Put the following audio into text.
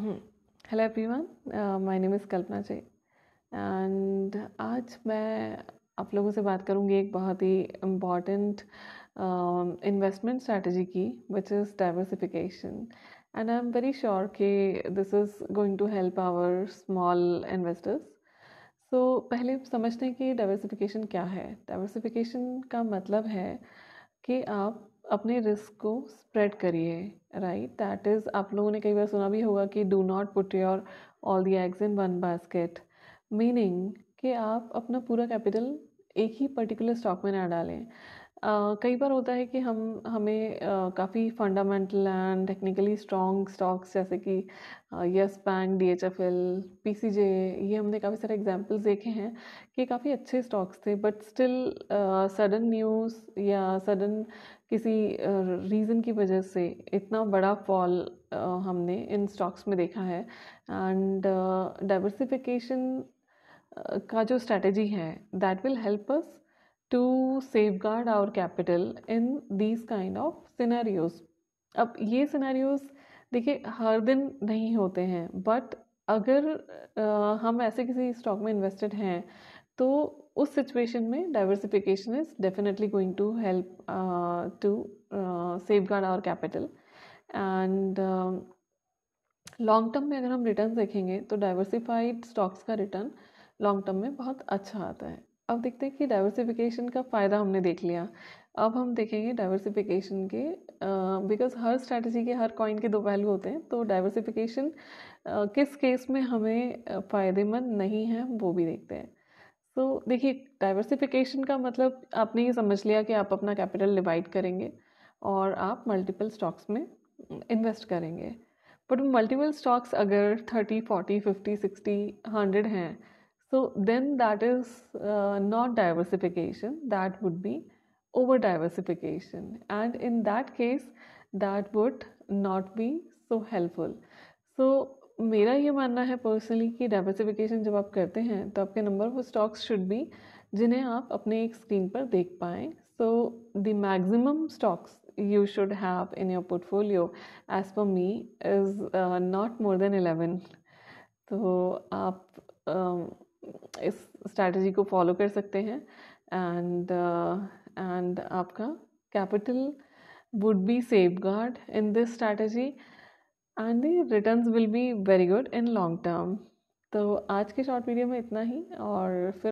Hello everyone my name is Kalpana ji and आज मैं आप लोगों से बात करूंगी एक बहुत ही इम्पॉर्टेंट इन्वेस्टमेंट स्ट्रेटजी की which is diversification and I am very sure कि this is going to help our small investors so पहले समझते हैं कि डाइवर्सिफिकेशन क्या है डाइवर्सिफिकेशन का मतलब है कि आप अपने रिस्क को स्प्रेड करिए राइट दैट इज़ आप लोगों ने कई बार सुना भी होगा कि do not put your all the eggs in one basket meaning कि आप अपना पूरा कैपिटल एक ही पर्टिकुलर स्टॉक में ना डालें कई बार होता है कि हम हमें काफ़ी fundamental and technically strong stocks जैसे कि yes bank D H F L P C J ये हमने काफ़ी सारे एग्जाम्पल्स देखे हैं कि काफ़ी अच्छे स्टॉक्स थे बट स्टिल सडन न्यूज़ या सडन किसी रीज़न की वजह से इतना बड़ा फॉल हमने इन स्टॉक्स में देखा है एंड डाइवर्सिफिकेशन का जो स्ट्रेटजी है that will help us to safeguard our capital in these kind of scenarios. अब ये scenarios देखिए हर दिन नहीं होते हैं but अगर आ, हम ऐसे किसी stock में invested हैं तो उस situation में diversification diversification is definitely going to help to safeguard our capital and long term में अगर हम रिटर्न देखेंगे तो डाइवर्सिफाइड स्टॉक्स का रिटर्न लॉन्ग टर्म में बहुत अच्छा आता है अब देखते हैं कि डाइवर्सिफिकेशन का फ़ायदा हमने देख लिया अब हम देखेंगे डाइवर्सिफिकेशन के बिकॉज हर स्ट्रैटेजी के हर कॉइन के दो पहलू होते हैं तो डाइवर्सिफिकेशन किस केस में हमें फ़ायदेमंद नहीं है वो भी देखते हैं सो देखिए डाइवर्सिफिकेशन का मतलब आपने ये समझ लिया कि आप अपना कैपिटल डिवाइड करेंगे और आप मल्टीपल स्टॉक्स में इन्वेस्ट करेंगे बट मल्टीपल स्टॉक्स अगर thirty forty fifty sixty hundred हैं so then that is uh, not diversification that would be over diversification and in that case that would not be so helpful so मेरा ये मानना है personally कि diversification जब आप करते हैं तो आपके number of stocks should be जिन्हें आप अपने एक स्क्रीन पर देख पाएँ so the maximum stocks you should have in your portfolio as per me is not more than eleven तो आप um, इस स्ट्रैटेजी को फॉलो कर सकते हैं एंड एंड uh, आपका capital would be safeguard in this strategy and return will be very good in long term तो आज के शॉर्ट वीडियो में इतना ही और फिर